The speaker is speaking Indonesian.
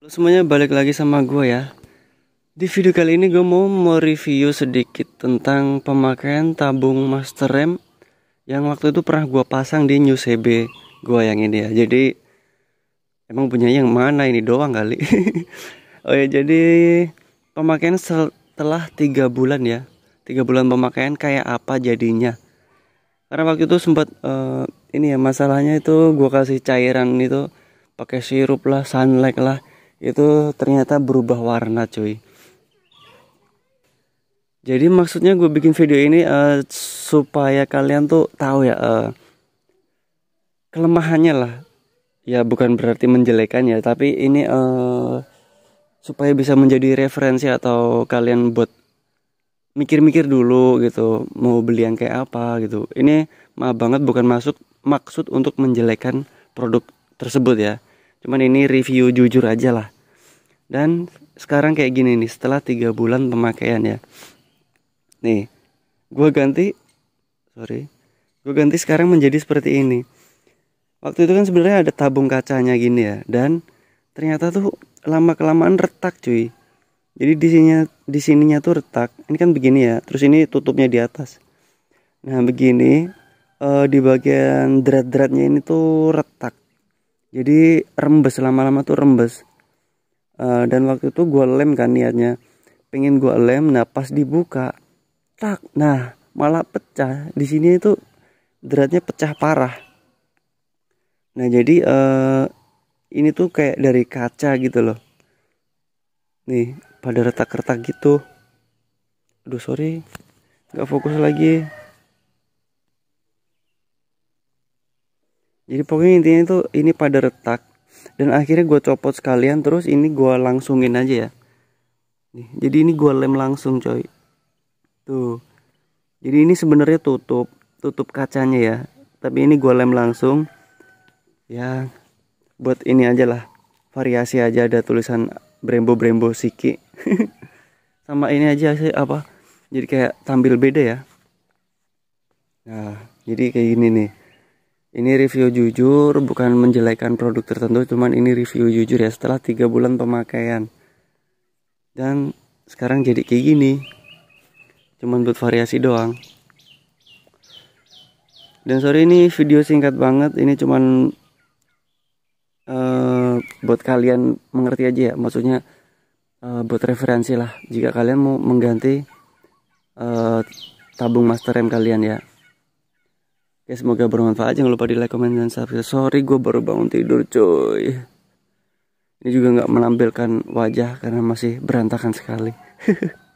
Halo semuanya balik lagi sama gue ya Di video kali ini gue mau mereview sedikit tentang pemakaian tabung master rem Yang waktu itu pernah gue pasang di new CB gue yang ini ya Jadi emang punya yang mana ini doang kali Oh ya jadi pemakaian setelah 3 bulan ya 3 bulan pemakaian kayak apa jadinya Karena waktu itu sempat uh, ini ya masalahnya itu gue kasih cairan itu pakai sirup lah, sunlight lah itu ternyata berubah warna cuy jadi maksudnya gue bikin video ini uh, supaya kalian tuh tahu ya uh, kelemahannya lah ya bukan berarti menjelekan ya tapi ini uh, supaya bisa menjadi referensi atau kalian buat mikir-mikir dulu gitu mau beli yang kayak apa gitu ini maaf banget bukan masuk maksud untuk menjelekan produk tersebut ya cuman ini review jujur aja lah dan sekarang kayak gini nih setelah 3 bulan pemakaian ya nih gue ganti sorry gue ganti sekarang menjadi seperti ini waktu itu kan sebenarnya ada tabung kacanya gini ya dan ternyata tuh lama kelamaan retak cuy jadi di sininya di sininya tuh retak ini kan begini ya terus ini tutupnya di atas nah begini uh, di bagian drat-dratnya ini tuh retak jadi rembes lama-lama tuh rembes uh, dan waktu itu gue lem kan niatnya pengen gue lem nah pas dibuka tak nah malah pecah di sini itu deratnya pecah parah nah jadi uh, ini tuh kayak dari kaca gitu loh nih pada retak-retak gitu aduh sorry nggak fokus lagi jadi pokoknya intinya itu ini pada retak dan akhirnya gue copot sekalian terus ini gue langsungin aja ya nih, jadi ini gue lem langsung coy tuh jadi ini sebenarnya tutup tutup kacanya ya tapi ini gue lem langsung ya buat ini aja lah variasi aja ada tulisan brembo brembo siki sama ini aja sih apa jadi kayak tampil beda ya nah jadi kayak gini nih ini review jujur bukan menjelekan produk tertentu cuman ini review jujur ya setelah tiga bulan pemakaian dan sekarang jadi kayak gini cuman buat variasi doang dan sore ini video singkat banget ini cuman uh, buat kalian mengerti aja ya maksudnya uh, buat referensi lah jika kalian mau mengganti uh, tabung master rem kalian ya Ya semoga bermanfaat. Jangan lupa di like, comment, dan subscribe. Sorry gue baru bangun tidur coy. Ini juga nggak menampilkan wajah karena masih berantakan sekali.